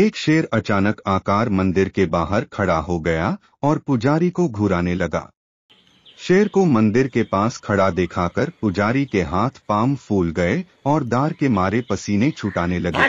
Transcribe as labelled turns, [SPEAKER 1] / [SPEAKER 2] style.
[SPEAKER 1] एक शेर अचानक आकार मंदिर के बाहर खड़ा हो गया और पुजारी को घुराने लगा शेर को मंदिर के पास खड़ा देखाकर पुजारी के हाथ पाम फूल गए और दार के मारे पसीने छुटाने लगे